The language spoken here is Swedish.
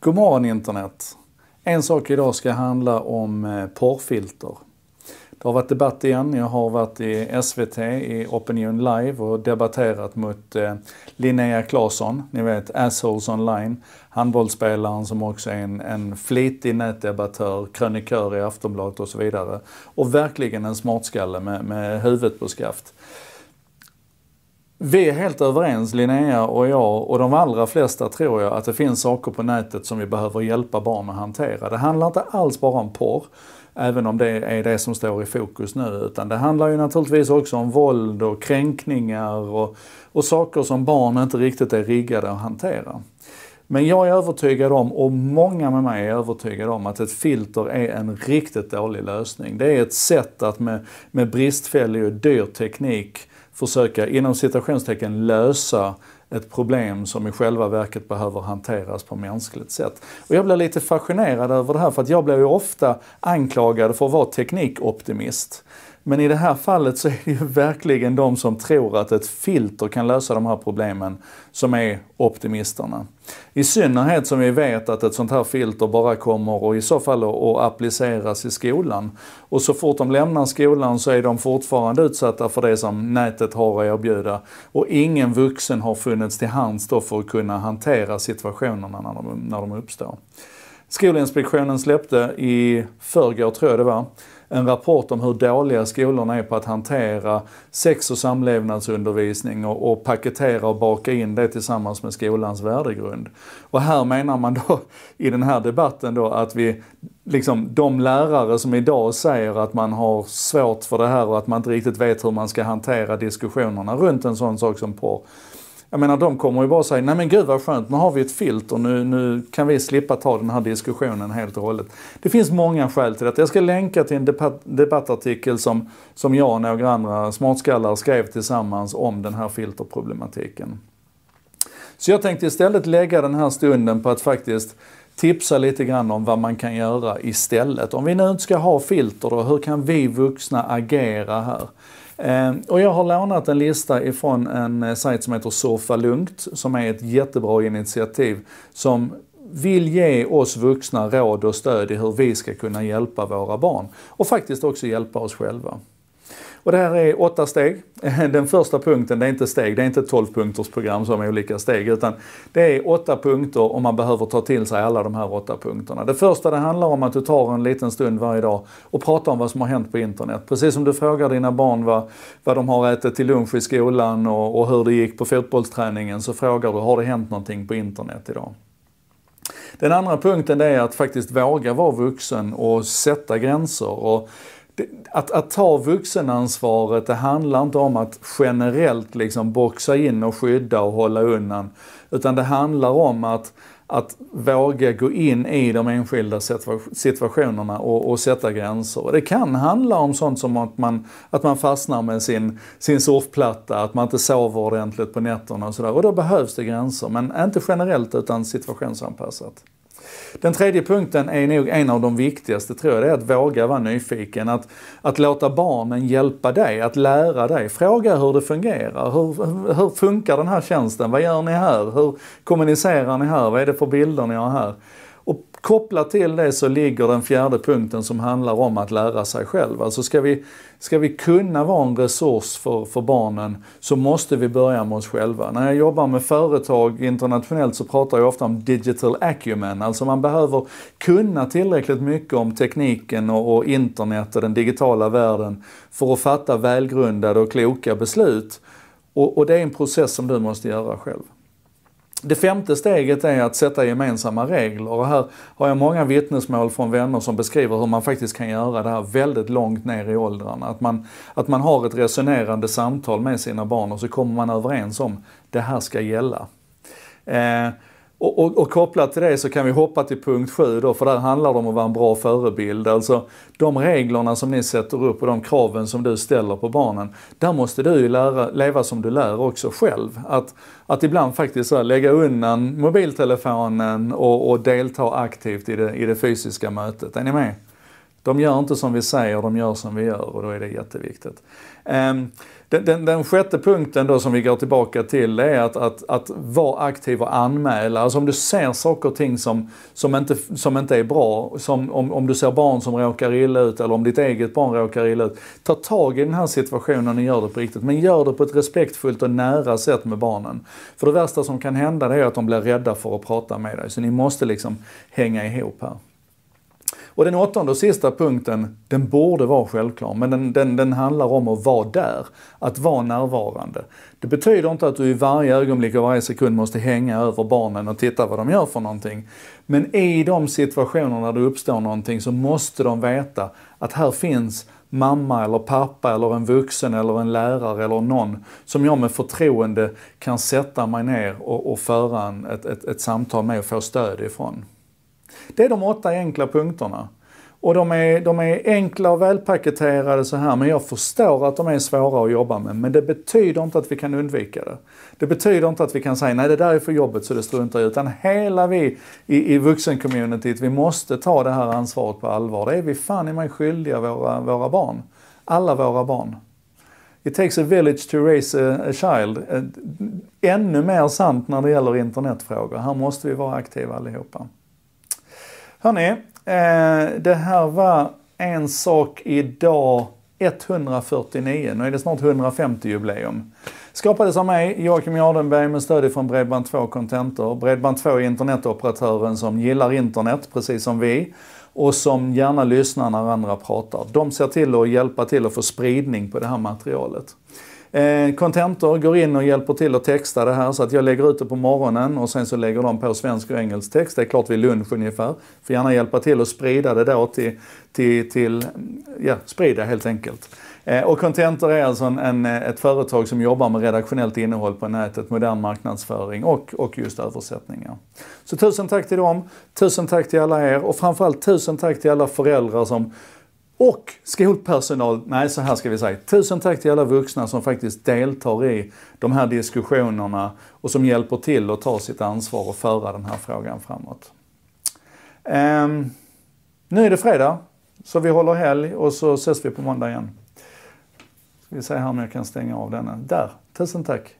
God morgon internet! En sak idag ska handla om eh, porrfilter. Det har varit debatt igen. Jag har varit i SVT, i Opinion Live och debatterat mot eh, Linnea Claesson, ni vet Assholes Online, handbollsspelaren som också är en, en flitig nätdebattör, krönikör i Aftonbladet och så vidare. Och verkligen en smartskalle med, med huvudet på skaft. Vi är helt överens, Linnea och jag och de allra flesta tror jag, att det finns saker på nätet som vi behöver hjälpa barn att hantera. Det handlar inte alls bara om porr, även om det är det som står i fokus nu, utan det handlar ju naturligtvis också om våld och kränkningar och, och saker som barn inte riktigt är riggade att hantera. Men jag är övertygad om, och många med mig är övertygade om, att ett filter är en riktigt dålig lösning. Det är ett sätt att med, med bristfällig och dyr teknik försöka inom citationstecken lösa ett problem som i själva verket behöver hanteras på mänskligt sätt. Och jag blir lite fascinerad över det här för att jag blir ju ofta anklagad för att vara teknikoptimist. Men i det här fallet så är det ju verkligen de som tror att ett filter kan lösa de här problemen som är optimisterna. I synnerhet som vi vet att ett sånt här filter bara kommer och i så fall att appliceras i skolan. Och så fort de lämnar skolan så är de fortfarande utsatta för det som nätet har att erbjuda. Och ingen vuxen har funnits till hands då för att kunna hantera situationerna när de, när de uppstår. Skolinspektionen släppte i förrgår, tror jag det var, en rapport om hur dåliga skolorna är på att hantera sex och samlevnadsundervisning och, och paketera och baka in det tillsammans med skolans värdegrund. Och här menar man då i den här debatten då att vi, liksom de lärare som idag säger att man har svårt för det här och att man inte riktigt vet hur man ska hantera diskussionerna runt en sån sak som porr jag menar de kommer ju bara säga, nej men gud vad skönt, nu har vi ett filter, nu, nu kan vi slippa ta den här diskussionen helt och hållet. Det finns många skäl till detta. Jag ska länka till en debatt, debattartikel som, som jag och några andra smartskallar skrev tillsammans om den här filterproblematiken. Så jag tänkte istället lägga den här stunden på att faktiskt tipsa lite grann om vad man kan göra istället. Om vi nu inte ska ha filter då, hur kan vi vuxna agera här? Ehm, och jag har lånat en lista ifrån en eh, sajt som heter Surfa Lugnt, som är ett jättebra initiativ som vill ge oss vuxna råd och stöd i hur vi ska kunna hjälpa våra barn och faktiskt också hjälpa oss själva. Och det här är åtta steg. Den första punkten, det är inte steg, det är inte ett 12-punktersprogram som är olika steg, utan det är åtta punkter och man behöver ta till sig alla de här åtta punkterna. Det första det handlar om att du tar en liten stund varje dag och pratar om vad som har hänt på internet. Precis som du frågar dina barn vad, vad de har ätit till lunch i skolan och, och hur det gick på fotbollsträningen, så frågar du, har det hänt någonting på internet idag? Den andra punkten det är att faktiskt våga vara vuxen och sätta gränser. Och att, att ta vuxenansvaret, det handlar inte om att generellt liksom boxa in och skydda och hålla undan. Utan det handlar om att, att våga gå in i de enskilda situationerna och, och sätta gränser. Och det kan handla om sånt som att man, att man fastnar med sin, sin surfplatta, att man inte sover ordentligt på nätterna och sådär. Och då behövs det gränser, men inte generellt utan situationsanpassat. Den tredje punkten är nog en av de viktigaste tror jag, det är att våga vara nyfiken. Att, att låta barnen hjälpa dig, att lära dig. Fråga hur det fungerar. Hur, hur funkar den här tjänsten? Vad gör ni här? Hur kommunicerar ni här? Vad är det för bilder ni har här? Kopplat till det så ligger den fjärde punkten som handlar om att lära sig själv. Alltså ska vi, ska vi kunna vara en resurs för, för barnen så måste vi börja med oss själva. När jag jobbar med företag internationellt så pratar jag ofta om digital acumen. Alltså man behöver kunna tillräckligt mycket om tekniken och, och internet och den digitala världen för att fatta välgrundade och kloka beslut. Och, och det är en process som du måste göra själv. Det femte steget är att sätta gemensamma regler och här har jag många vittnesmål från vänner som beskriver hur man faktiskt kan göra det här väldigt långt ner i åldrarna. Att man, att man har ett resonerande samtal med sina barn och så kommer man överens om det här ska gälla. Eh, och, och, och, kopplat till det så kan vi hoppa till punkt 7 då, för där handlar det om att vara en bra förebild. Alltså de reglerna som ni sätter upp och de kraven som du ställer på barnen. Där måste du ju lära, leva som du lär också själv. Att, att ibland faktiskt här, lägga undan mobiltelefonen och, och delta aktivt i det, i det fysiska mötet. Är ni med? De gör inte som vi säger, de gör som vi gör och då är det jätteviktigt. Um, den, den, den, sjätte punkten då som vi går tillbaka till är att, att, att vara aktiv och anmäla. Alltså om du ser saker och ting som, som, inte, som inte är bra, som, om, om du ser barn som råkar illa ut eller om ditt eget barn råkar illa ut. Ta tag i den här situationen och gör det på riktigt. Men gör det på ett respektfullt och nära sätt med barnen. För det värsta som kan hända det är att de blir rädda för att prata med dig. Så ni måste liksom hänga ihop här. Och den åttonde och sista punkten, den borde vara självklar, men den, den, den handlar om att vara där. Att vara närvarande. Det betyder inte att du i varje ögonblick och varje sekund måste hänga över barnen och titta vad de gör för någonting. Men i de situationer när det uppstår någonting så måste de veta att här finns mamma eller pappa eller en vuxen eller en lärare eller någon som jag med förtroende kan sätta mig ner och, och föra en, ett, ett, ett samtal med och få stöd ifrån. Det är de åtta enkla punkterna. Och de är, de är enkla och välpaketerade så här, men jag förstår att de är svåra att jobba med. Men det betyder inte att vi kan undvika det. Det betyder inte att vi kan säga, nej det där är för jobbigt så det struntar jag Utan hela vi i, i vuxencommunityt, vi måste ta det här ansvaret på allvar. Det är vi fan i mig skyldiga våra, våra barn. Alla våra barn. It takes a village to raise a, a child. Eh, ännu mer sant när det gäller internetfrågor. Här måste vi vara aktiva allihopa. Hörni, eh, det här var en sak idag 149. Nu är det snart 150-jubileum. Skapades av mig, Joakim Jardenberg, med stöd från Bredband2 Contentor. Bredband2 är internetoperatören som gillar internet, precis som vi och som gärna lyssnar när andra pratar. De ser till att hjälpa till att få spridning på det här materialet. Contentor eh, går in och hjälper till att texta det här så att jag lägger ut det på morgonen och sen så lägger de på svensk och engelsk text. Det är klart vid lunch ungefär. Får gärna hjälpa till att sprida det då till, till, till ja, sprida helt enkelt. Eh, och Contentor är alltså en, en, ett företag som jobbar med redaktionellt innehåll på nätet, modern marknadsföring och, och just översättningar. Så tusen tack till dem, tusen tack till alla er och framförallt tusen tack till alla föräldrar som och skolpersonal, nej så här ska vi säga, tusen tack till alla vuxna som faktiskt deltar i de här diskussionerna och som hjälper till att ta sitt ansvar och föra den här frågan framåt. Um, nu är det fredag, så vi håller helg och så ses vi på måndag igen. Ska vi se här om jag kan stänga av denna. Där, tusen tack!